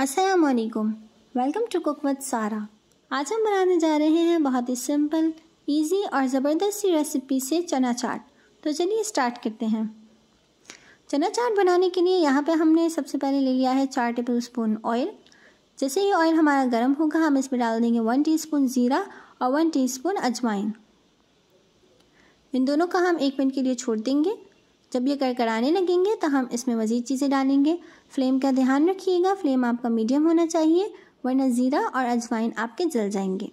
असलकुम welcome to cook with सारा आज हम बनाने जा रहे हैं बहुत ही सिंपल इजी और ज़बरदस्त सी रेसिपी से चना चाट तो चलिए स्टार्ट करते हैं चना चाट बनाने के लिए यहाँ पे हमने सबसे पहले ले लिया है चार टेबल स्पून ऑयल जैसे ही ऑयल हमारा गर्म होगा हम इसमें डाल देंगे वन टी ज़ीरा और वन टी अजवाइन इन दोनों का हम एक मिनट के लिए छोड़ देंगे जब ये करकराने लगेंगे तो हम इसमें मज़ीद चीज़ें डालेंगे फ्लेम का ध्यान रखिएगा फ्लेम आपका मीडियम होना चाहिए वरना ज़ीरा और अजवाइन आपके जल जाएंगे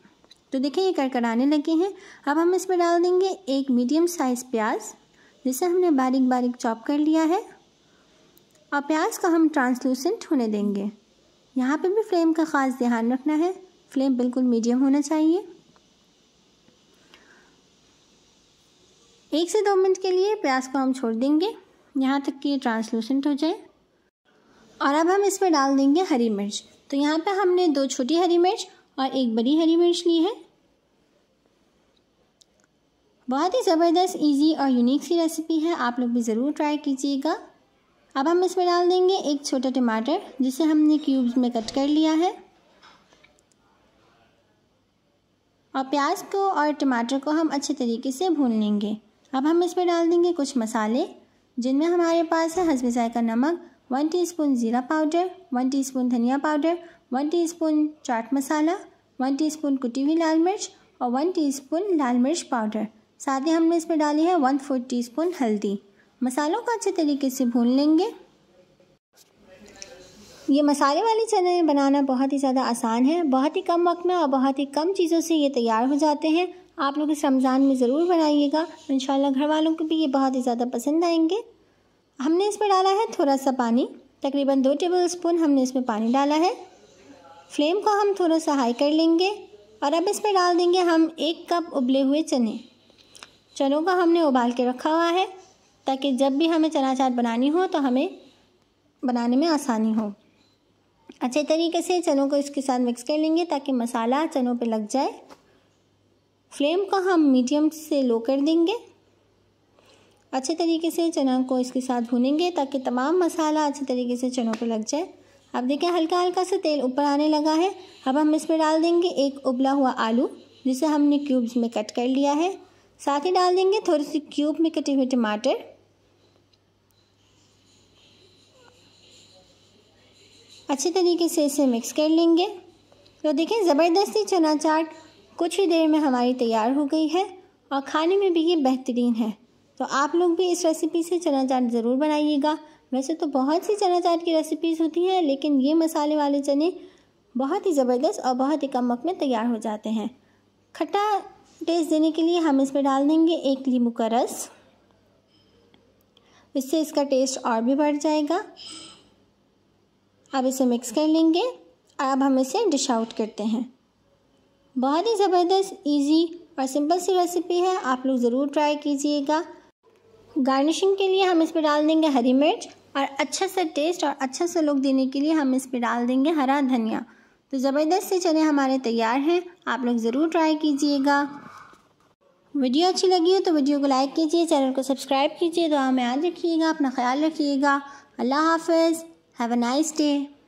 तो देखिए ये कड़कड़ाने लगे हैं अब हम इसमें डाल देंगे एक मीडियम साइज़ प्याज जिसे हमने बारीक बारीक चॉप कर लिया है और प्याज का हम ट्रांसलूसेंट होने देंगे यहाँ पे भी फ्लेम का ख़ास ध्यान रखना है फ्लेम बिल्कुल मीडियम होना चाहिए एक से दो मिनट के लिए प्याज को हम छोड़ देंगे यहाँ तक कि ट्रांसलूसेंट हो जाए और अब हम इसमें डाल देंगे हरी मिर्च तो यहाँ पे हमने दो छोटी हरी मिर्च और एक बड़ी हरी मिर्च ली है बहुत ही ज़बरदस्त इजी और यूनिक सी रेसिपी है आप लोग भी ज़रूर ट्राई कीजिएगा अब हम इसमें डाल देंगे एक छोटा टमाटर जिसे हमने क्यूब्स में कट कर लिया है और प्याज को और टमाटर को हम अच्छे तरीके से भून लेंगे अब हम इसमें डाल देंगे कुछ मसाले जिनमें हमारे पास है हसबे का नमक वन टीस्पून ज़ीरा पाउडर वन टीस्पून धनिया powder one teaspoon chaat masala one teaspoon कुटी हुई लाल मिर्च और वन टीस्पून लाल मिर्च पाउडर साथ ही हमने इसमें डाली है वन फोर्थ टीस्पून हल्दी मसालों को अच्छे तरीके से भून लेंगे ये मसाले वाली चने बनाना बहुत ही ज़्यादा आसान है बहुत ही कम वक्त में और बहुत ही कम चीज़ों से ये तैयार हो जाते हैं आप लोग इस रमज़ान में ज़रूर बनाइएगा इन घर वालों को भी ये बहुत ही ज़्यादा पसंद आएंगे हमने इसमें डाला है थोड़ा सा पानी तकरीबन दो टेबल स्पून हमने इसमें पानी डाला है फ्लेम को हम थोड़ा सा हाई कर लेंगे और अब इसमें डाल देंगे हम एक कप उबले हुए चने चनों को हमने उबाल के रखा हुआ है ताकि जब भी हमें चना चाट बनानी हो तो हमें बनाने में आसानी हो अच्छे तरीके से चनों को इसके साथ मिक्स कर लेंगे ताकि मसाला चनों पे लग जाए फ्लेम का हम मीडियम से लो कर देंगे अच्छे तरीके से चना को इसके साथ भूनेंगे ताकि तमाम मसाला अच्छे तरीके से चनों पर लग जाए अब देखें हल्का हल्का सा तेल ऊपर आने लगा है अब हम इसमें डाल देंगे एक उबला हुआ आलू जिसे हमने क्यूब्स में कट कर लिया है साथ ही डाल देंगे थोड़ी सी क्यूब में कटे हुए टमाटर अच्छे तरीके से इसे मिक्स कर लेंगे तो देखें ज़बरदस्ती चना चाट कुछ ही देर में हमारी तैयार हो गई है और खाने में भी ये बेहतरीन है तो आप लोग भी इस रेसिपी से चना चाट ज़रूर बनाइएगा वैसे तो बहुत सी चना चाट की रेसिपीज़ होती हैं लेकिन ये मसाले वाले चने बहुत ही ज़बरदस्त और बहुत ही कम वक्त में तैयार हो जाते हैं खट्टा टेस्ट देने के लिए हम इसमें डाल देंगे एक नींबू का रस इससे इसका टेस्ट और भी बढ़ जाएगा अब इसे मिक्स कर लेंगे अब हम इसे डिश आउट करते हैं बहुत ही ज़बरदस्त इजी और सिंपल सी रेसिपी है आप लोग ज़रूर ट्राई कीजिएगा गार्निशिंग के लिए हम इस पर डाल देंगे हरी मिर्च और अच्छा सा टेस्ट और अच्छा सा लुक देने के लिए हम इस पर डाल देंगे हरा धनिया तो ज़बरदस्त से चने हमारे तैयार हैं आप लोग ज़रूर ट्राई कीजिएगा वीडियो अच्छी लगी हो तो वीडियो को लाइक कीजिए चैनल को सब्सक्राइब कीजिए दुआ में याद रखिएगा अपना ख्याल रखिएगा अल्लाह हाफिज़ हैव अ नाइस डे